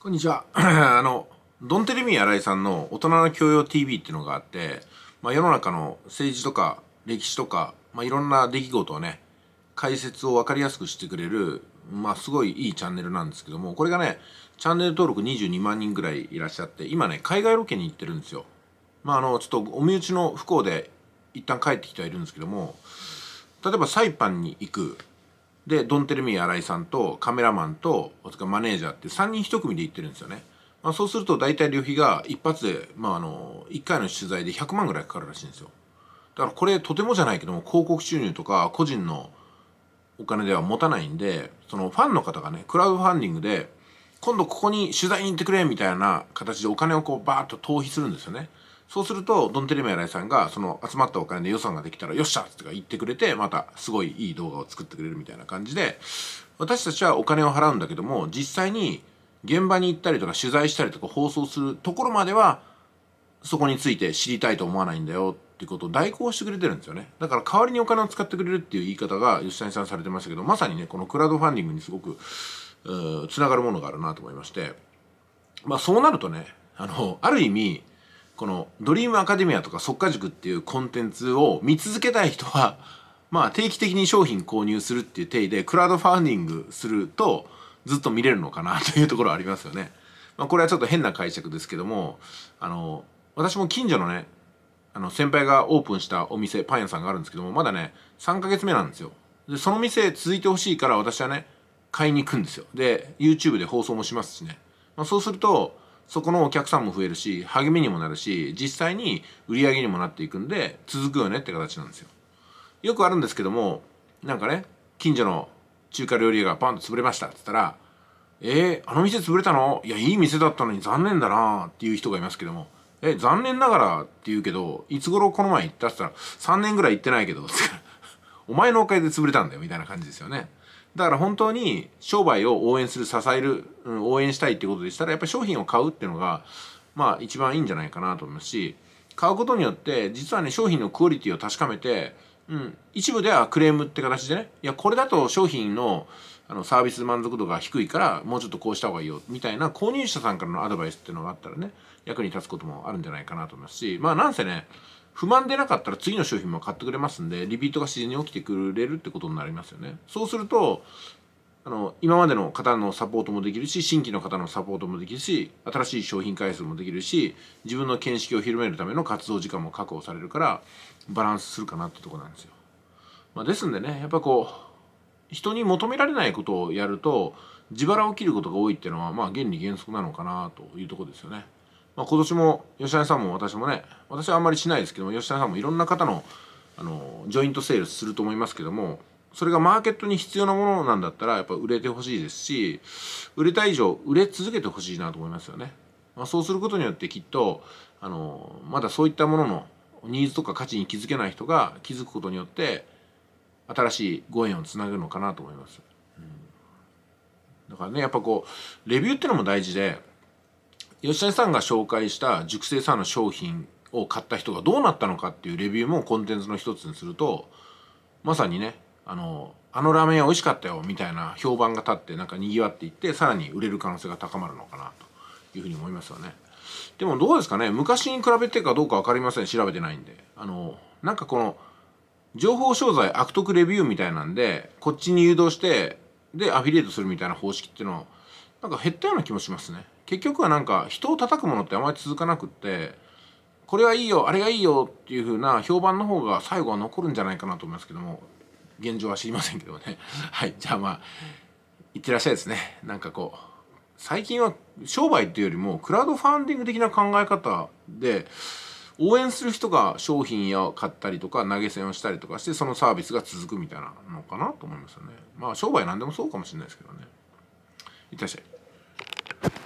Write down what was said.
こんにちは。あの、ドンテレミ新井さんの大人の教養 TV っていうのがあって、まあ、世の中の政治とか歴史とか、まあ、いろんな出来事をね、解説を分かりやすくしてくれる、まあ、すごいいいチャンネルなんですけども、これがね、チャンネル登録22万人ぐらいいらっしゃって、今ね、海外ロケに行ってるんですよ。まあ、あの、ちょっとお身内の不幸で一旦帰ってきてはいるんですけども、例えばサイパンに行く、でドンテルミー新井さんとカメラマンとマネージャーって3人1組で行ってるんですよね、まあ、そうすると大体旅費が一発で、まあ、あの1回の取材で100万ぐらいかかるらしいんですよだからこれとてもじゃないけども広告収入とか個人のお金では持たないんでそのファンの方がねクラウドファンディングで今度ここに取材に行ってくれみたいな形でお金をこうバーッと逃避するんですよねそうするとドンテレメライさんがその集まったお金で予算ができたら「よっしゃ!」とか言ってくれてまたすごいいい動画を作ってくれるみたいな感じで私たちはお金を払うんだけども実際に現場に行ったりとか取材したりとか放送するところまではそこについて知りたいと思わないんだよっていうことを代行してくれてるんですよねだから代わりにお金を使ってくれるっていう言い方が吉谷さんされてましたけどまさにねこのクラウドファンディングにすごくつながるものがあるなと思いましてまあそうなるとねあのある意味このドリームアカデミアとか即果塾っていうコンテンツを見続けたい人は、まあ定期的に商品購入するっていう体でクラウドファンディングするとずっと見れるのかなというところはありますよね。まあこれはちょっと変な解釈ですけども、あの、私も近所のね、あの先輩がオープンしたお店、パン屋さんがあるんですけども、まだね、3ヶ月目なんですよ。で、その店続いてほしいから私はね、買いに行くんですよ。で、YouTube で放送もしますしね。まあ、そうすると、そこのお客さんも増えるし励みにもなるし実際に売り上げにもなっていくんで続くよねって形なんですよよくあるんですけどもなんかね近所の中華料理屋がパンと潰れましたっつったら「えー、あの店潰れたのいやいい店だったのに残念だな」っていう人がいますけども「え残念ながら」って言うけどいつ頃この前行ったっつったら「3年ぐらい行ってないけど」お前のおかげで潰れたんだよみたいな感じですよね。だから本当に商売を応援する支える、うん、応援したいっていうことでしたらやっぱり商品を買うっていうのがまあ一番いいんじゃないかなと思いますし買うことによって実はね商品のクオリティを確かめて、うん、一部ではクレームって形でねいやこれだと商品のあのサービス満足度が低いからもうちょっとこうした方がいいよみたいな購入者さんからのアドバイスっていうのがあったらね役に立つこともあるんじゃないかなと思いますしまあなんせね不満でなかったら次の商品も買ってくれますんでリピートが自然に起きてくれるってことになりますよねそうするとあの今までの方のサポートもできるし新規の方のサポートもできるし新しい商品開発もできるし自分の見識を広めるための活動時間も確保されるからバランスするかなってとこなんですよ、まあ、ですんでねやっぱこう人に求められないことをやると自腹を切ることが多いっていうのはまあ原理原則なのかなというとこですよね。まあ、今年も吉谷さんも私もね私はあんまりしないですけども吉谷さんもいろんな方のあのジョイントセールスすると思いますけどもそれがマーケットに必要なものなんだったらやっぱ売れてほしいですし売れた以上売れ続けてほしいなと思いますよね。まあ、そうすることによってきっとあのまだそういったもののニーズとか価値に気づけない人が気づくことによって新しいご縁をつなぐのかなと思います。うん、だからねやっぱこうレビューってのも大事で吉谷さんが紹介した熟成さんの商品を買った人がどうなったのかっていうレビューもコンテンツの一つにするとまさにねあのあのラーメン屋美味しかったよみたいな評判が立ってなんかにぎわっていってさらに売れる可能性が高まるのかなというふうに思いますよねでもどうですかね昔に比べてかどうか分かりません調べてないんであのなんかこの情報商材悪徳レビューみたいなんでこっちに誘導してでアフィリエイトするみたいな方式っていうのはなんか減ったような気もしますね結局はなんか人を叩くものってあまり続かなくってこれはいいよあれがいいよっていう風な評判の方が最後は残るんじゃないかなと思いますけども現状は知りませんけどね はいじゃあまあいってらっしゃいですねなんかこう最近は商売っていうよりもクラウドファンディング的な考え方で応援する人が商品を買ったりとか投げ銭をしたりとかしてそのサービスが続くみたいなのかなと思いますよねまあ商売何でもそうかもしれないですけどねいってらっしゃい